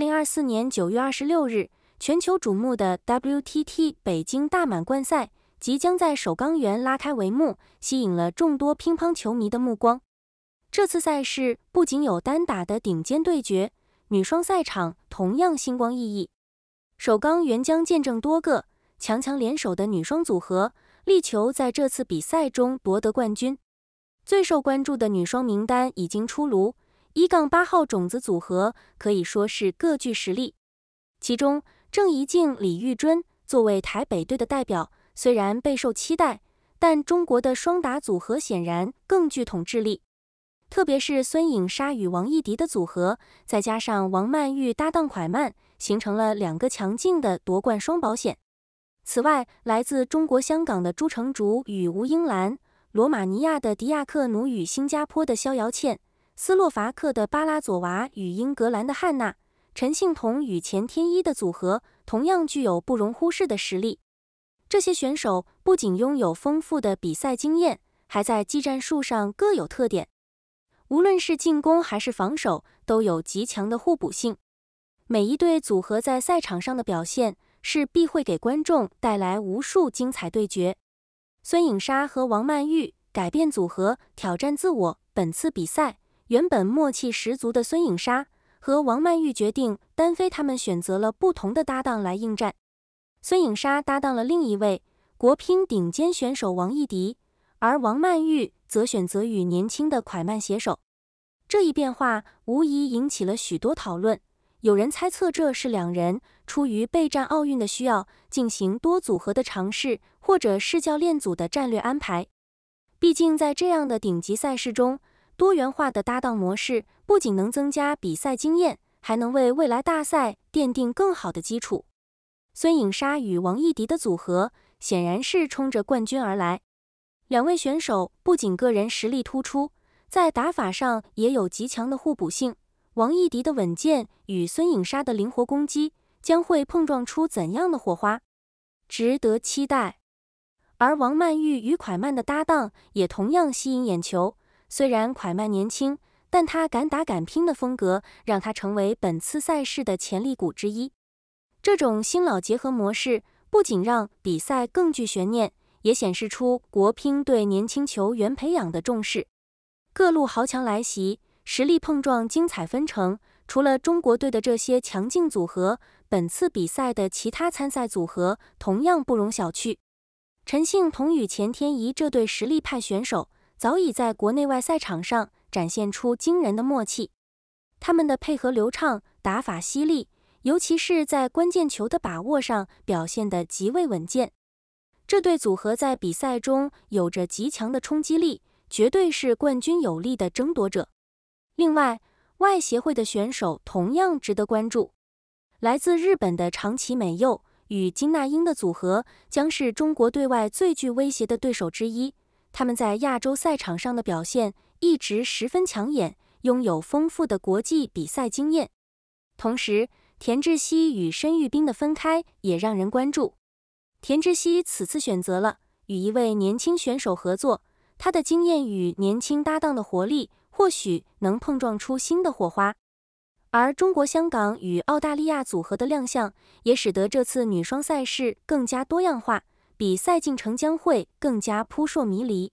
二零二四年九月二十六日，全球瞩目的 WTT 北京大满贯赛即将在首钢园拉开帷幕，吸引了众多乒乓球迷的目光。这次赛事不仅有单打的顶尖对决，女双赛场同样星光熠熠。首钢园将见证多个强强联手的女双组合，力求在这次比赛中夺得冠军。最受关注的女双名单已经出炉。一杠八号种子组合可以说是各具实力，其中郑怡静、李玉尊作为台北队的代表，虽然备受期待，但中国的双打组合显然更具统治力。特别是孙颖莎与王艺迪的组合，再加上王曼玉搭档蒯曼，形成了两个强劲的夺冠双保险。此外，来自中国香港的朱成竹与吴英兰，罗马尼亚的迪亚克努与新加坡的逍遥倩。斯洛伐克的巴拉佐娃与英格兰的汉娜、陈幸同与钱天一的组合同样具有不容忽视的实力。这些选手不仅拥有丰富的比赛经验，还在技战术上各有特点。无论是进攻还是防守，都有极强的互补性。每一队组合在赛场上的表现，势必会给观众带来无数精彩对决。孙颖莎和王曼玉改变组合，挑战自我。本次比赛。原本默契十足的孙颖莎和王曼玉决定单飞，他们选择了不同的搭档来应战。孙颖莎搭档了另一位国乒顶尖选手王艺迪，而王曼玉则选择与年轻的蒯曼携手。这一变化无疑引起了许多讨论。有人猜测，这是两人出于备战奥运的需要进行多组合的尝试，或者是教练组的战略安排。毕竟，在这样的顶级赛事中。多元化的搭档模式不仅能增加比赛经验，还能为未来大赛奠定更好的基础。孙颖莎与王艺迪的组合显然是冲着冠军而来，两位选手不仅个人实力突出，在打法上也有极强的互补性。王艺迪的稳健与孙颖莎的灵活攻击将会碰撞出怎样的火花？值得期待。而王曼玉与蒯曼的搭档也同样吸引眼球。虽然蒯曼年轻，但他敢打敢拼的风格让他成为本次赛事的潜力股之一。这种新老结合模式不仅让比赛更具悬念，也显示出国乒对年轻球员培养的重视。各路豪强来袭，实力碰撞，精彩纷呈。除了中国队的这些强劲组合，本次比赛的其他参赛组合同样不容小觑。陈幸同与钱天一这对实力派选手。早已在国内外赛场上展现出惊人的默契，他们的配合流畅，打法犀利，尤其是在关键球的把握上表现得极为稳健。这对组合在比赛中有着极强的冲击力，绝对是冠军有力的争夺者。另外，外协会的选手同样值得关注。来自日本的长崎美佑与金娜英的组合将是中国对外最具威胁的对手之一。他们在亚洲赛场上的表现一直十分抢眼，拥有丰富的国际比赛经验。同时，田志希与申玉斌的分开也让人关注。田志希此次选择了与一位年轻选手合作，他的经验与年轻搭档的活力或许能碰撞出新的火花。而中国香港与澳大利亚组合的亮相，也使得这次女双赛事更加多样化。比赛进程将会更加扑朔迷离，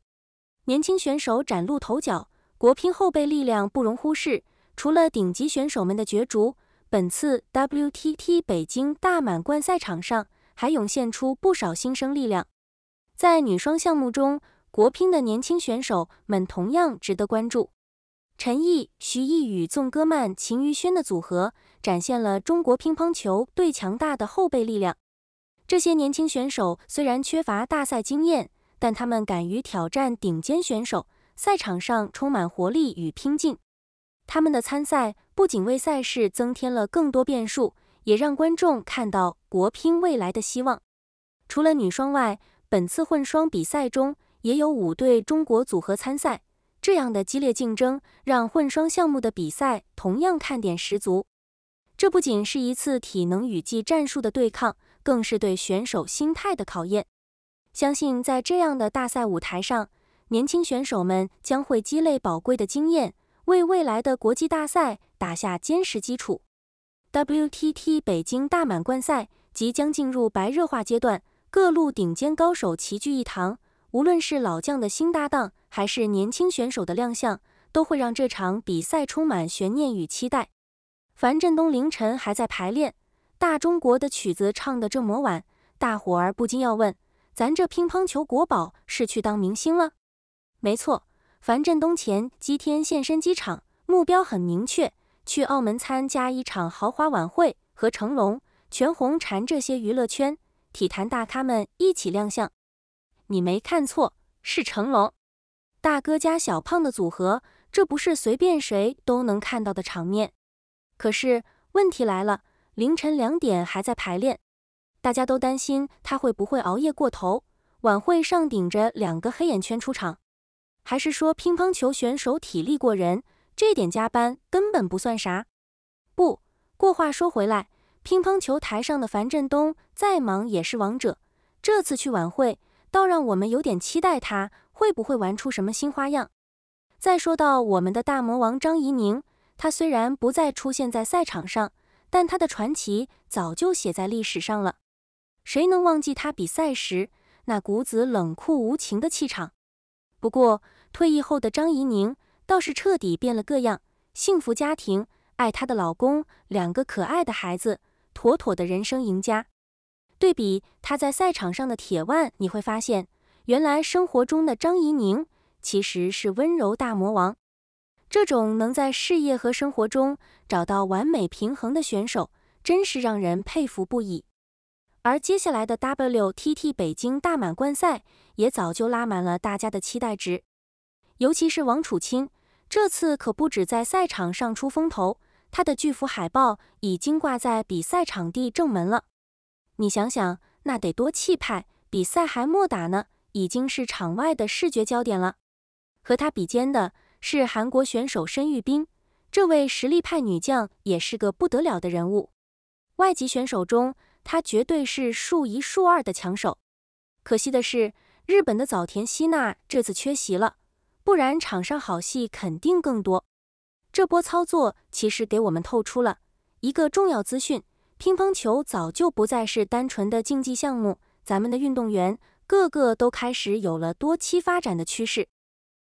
年轻选手崭露头角，国乒后备力量不容忽视。除了顶级选手们的角逐，本次 WTT 北京大满贯赛场上还涌现出不少新生力量。在女双项目中，国乒的年轻选手们同样值得关注。陈毅、徐艺与纵歌曼、秦于轩的组合展现了中国乒乓球最强大的后备力量。这些年轻选手虽然缺乏大赛经验，但他们敢于挑战顶尖选手，赛场上充满活力与拼劲。他们的参赛不仅为赛事增添了更多变数，也让观众看到国乒未来的希望。除了女双外，本次混双比赛中也有五对中国组合参赛，这样的激烈竞争让混双项目的比赛同样看点十足。这不仅是一次体能与技战术的对抗。更是对选手心态的考验。相信在这样的大赛舞台上，年轻选手们将会积累宝贵的经验，为未来的国际大赛打下坚实基础。WTT 北京大满贯赛即将进入白热化阶段，各路顶尖高手齐聚一堂。无论是老将的新搭档，还是年轻选手的亮相，都会让这场比赛充满悬念与期待。樊振东凌晨还在排练。大中国的曲子唱得这么晚，大伙儿不禁要问：咱这乒乓球国宝是去当明星了？没错，樊振东前几天现身机场，目标很明确，去澳门参加一场豪华晚会，和成龙、全红婵这些娱乐圈、体坛大咖们一起亮相。你没看错，是成龙大哥加小胖的组合，这不是随便谁都能看到的场面。可是问题来了。凌晨两点还在排练，大家都担心他会不会熬夜过头。晚会上顶着两个黑眼圈出场，还是说乒乓球选手体力过人，这点加班根本不算啥。不过话说回来，乒乓球台上的樊振东再忙也是王者。这次去晚会，倒让我们有点期待他会不会玩出什么新花样。再说到我们的大魔王张怡宁，她虽然不再出现在赛场上。但他的传奇早就写在历史上了，谁能忘记他比赛时那股子冷酷无情的气场？不过退役后的张怡宁倒是彻底变了个样，幸福家庭，爱她的老公，两个可爱的孩子，妥妥的人生赢家。对比他在赛场上的铁腕，你会发现，原来生活中的张怡宁其实是温柔大魔王。这种能在事业和生活中找到完美平衡的选手，真是让人佩服不已。而接下来的 WTT 北京大满贯赛也早就拉满了大家的期待值。尤其是王楚钦，这次可不止在赛场上出风头，他的巨幅海报已经挂在比赛场地正门了。你想想，那得多气派！比赛还莫打呢，已经是场外的视觉焦点了。和他比肩的。是韩国选手申裕斌，这位实力派女将也是个不得了的人物。外籍选手中，她绝对是数一数二的强手。可惜的是，日本的早田希娜这次缺席了，不然场上好戏肯定更多。这波操作其实给我们透出了一个重要资讯：乒乓球早就不再是单纯的竞技项目，咱们的运动员个个都开始有了多期发展的趋势。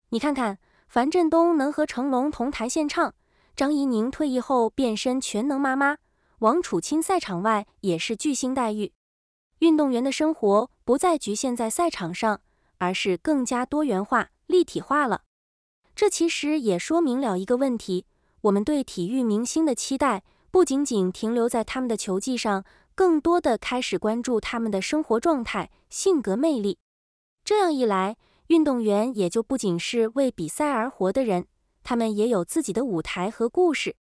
你看看。樊振东能和成龙同台献唱，张怡宁退役后变身全能妈妈，王楚钦赛场外也是巨星待遇。运动员的生活不再局限在赛场上，而是更加多元化、立体化了。这其实也说明了一个问题：我们对体育明星的期待不仅仅停留在他们的球技上，更多的开始关注他们的生活状态、性格魅力。这样一来，运动员也就不仅是为比赛而活的人，他们也有自己的舞台和故事。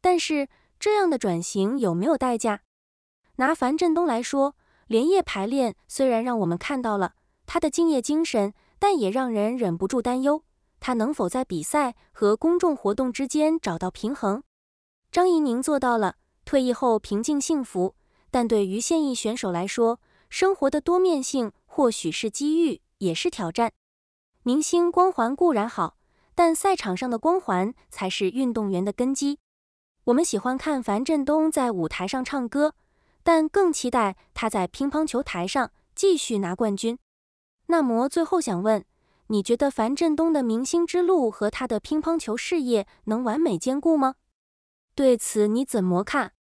但是这样的转型有没有代价？拿樊振东来说，连夜排练虽然让我们看到了他的敬业精神，但也让人忍不住担忧，他能否在比赛和公众活动之间找到平衡？张怡宁做到了，退役后平静幸福。但对于现役选手来说，生活的多面性或许是机遇，也是挑战。明星光环固然好，但赛场上的光环才是运动员的根基。我们喜欢看樊振东在舞台上唱歌，但更期待他在乒乓球台上继续拿冠军。那么，最后想问，你觉得樊振东的明星之路和他的乒乓球事业能完美兼顾吗？对此你怎么看？